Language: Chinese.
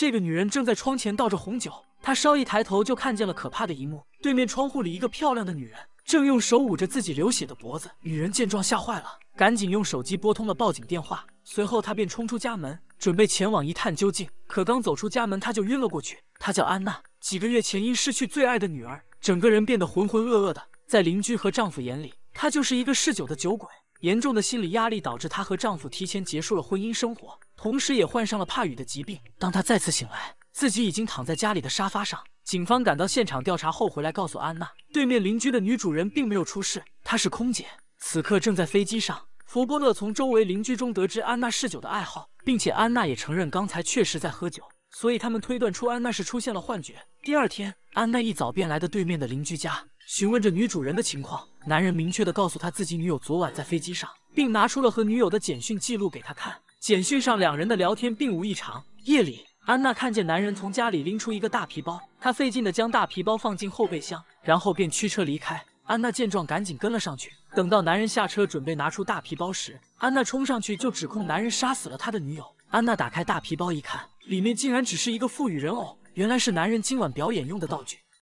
这个女人正在窗前倒着红酒，她稍一抬头就看见了可怕的一幕：对面窗户里，一个漂亮的女人正用手捂着自己流血的脖子。女人见状吓坏了，赶紧用手机拨通了报警电话。随后，她便冲出家门，准备前往一探究竟。可刚走出家门，她就晕了过去。她叫安娜，几个月前因失去最爱的女儿，整个人变得浑浑噩噩的。在邻居和丈夫眼里，她就是一个嗜酒的酒鬼。严重的心理压力导致她和丈夫提前结束了婚姻生活。同时也患上了怕雨的疾病。当他再次醒来，自己已经躺在家里的沙发上。警方赶到现场调查后回来告诉安娜，对面邻居的女主人并没有出事，她是空姐，此刻正在飞机上。福波勒从周围邻居中得知安娜嗜酒的爱好，并且安娜也承认刚才确实在喝酒，所以他们推断出安娜是出现了幻觉。第二天，安娜一早便来到对面的邻居家询问着女主人的情况。男人明确的告诉他自己女友昨晚在飞机上，并拿出了和女友的简讯记录给他看。简讯上两人的聊天并无异常。夜里，安娜看见男人从家里拎出一个大皮包，她费劲地将大皮包放进后备箱，然后便驱车离开。安娜见状，赶紧跟了上去。等到男人下车准备拿出大皮包时，安娜冲上去就指控男人杀死了他的女友。安娜打开大皮包一看，里面竟然只是一个妇女人偶，原来是男人今晚表演用的道具。